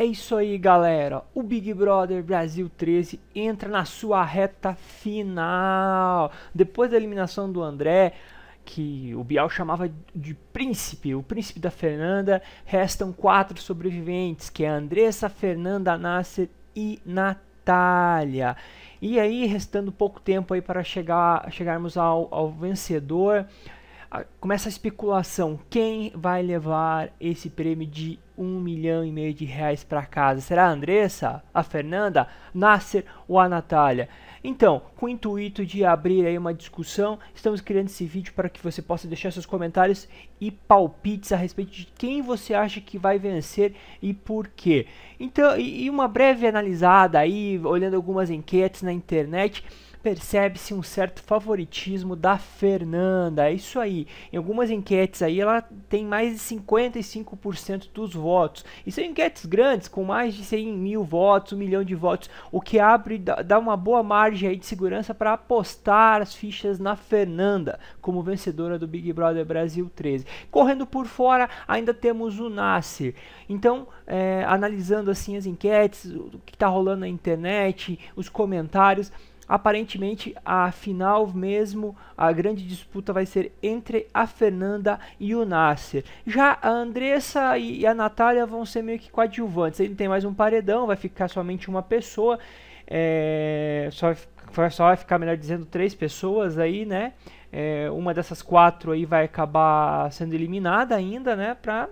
É isso aí, galera. O Big Brother Brasil 13 entra na sua reta final. Depois da eliminação do André, que o Bial chamava de príncipe, o príncipe da Fernanda, restam quatro sobreviventes, que é Andressa, Fernanda Nasser e Natália. E aí, restando pouco tempo aí para chegar, chegarmos ao, ao vencedor, começa a especulação: quem vai levar esse prêmio de um milhão e meio de reais para casa? Será a Andressa, a Fernanda, Nasser ou a Natália? Então, com o intuito de abrir aí uma discussão, estamos criando esse vídeo para que você possa deixar seus comentários e palpites a respeito de quem você acha que vai vencer e por quê. Então, e uma breve analisada aí, olhando algumas enquetes na internet percebe-se um certo favoritismo da Fernanda. É isso aí. Em algumas enquetes aí ela tem mais de 55% dos votos. E são enquetes grandes, com mais de 100 mil votos, um milhão de votos, o que abre, dá uma boa margem aí de segurança para apostar as fichas na Fernanda como vencedora do Big Brother Brasil 13. Correndo por fora, ainda temos o Nasser. Então, é, analisando assim as enquetes, o que está rolando na internet, os comentários, Aparentemente, a final mesmo, a grande disputa vai ser entre a Fernanda e o Nasser. Já a Andressa e a Natália vão ser meio que coadjuvantes. Ele tem mais um paredão, vai ficar somente uma pessoa. É, só, só vai ficar, melhor dizendo, três pessoas aí, né? É, uma dessas quatro aí vai acabar sendo eliminada ainda, né? Pra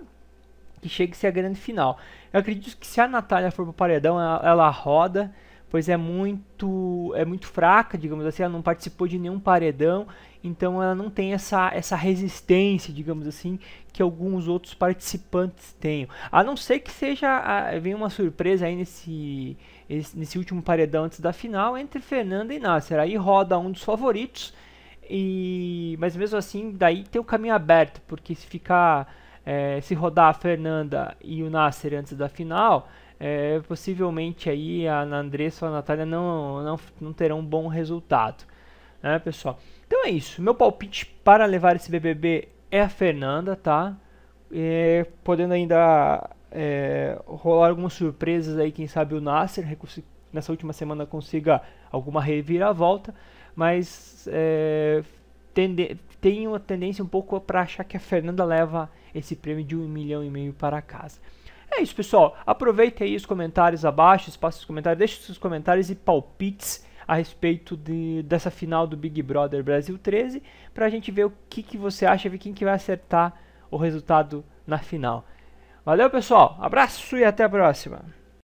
que chegue a ser a grande final. Eu acredito que se a Natália for pro paredão, ela, ela roda pois é muito é muito fraca, digamos assim, ela não participou de nenhum paredão, então ela não tem essa, essa resistência, digamos assim, que alguns outros participantes têm. A não ser que seja venha uma surpresa aí nesse nesse último paredão antes da final entre Fernanda e Nasser. Aí roda um dos favoritos e mas mesmo assim daí tem o caminho aberto, porque se ficar é, se rodar a Fernanda e o Nasser antes da final, é, possivelmente aí a Andressa ou a Natália não, não, não terão um bom resultado, né, pessoal? Então é isso. Meu palpite para levar esse BBB é a Fernanda, tá? É, podendo ainda é, rolar algumas surpresas aí, quem sabe o Nasser nessa última semana consiga alguma reviravolta, mas é, tende, tem uma tendência um pouco para achar que a Fernanda leva esse prêmio de um milhão e meio para casa. É isso, pessoal. Aproveitem aí os comentários abaixo, espaço os comentários, deixem seus comentários e palpites a respeito de, dessa final do Big Brother Brasil 13, para a gente ver o que, que você acha, ver quem que vai acertar o resultado na final. Valeu, pessoal. Abraço e até a próxima.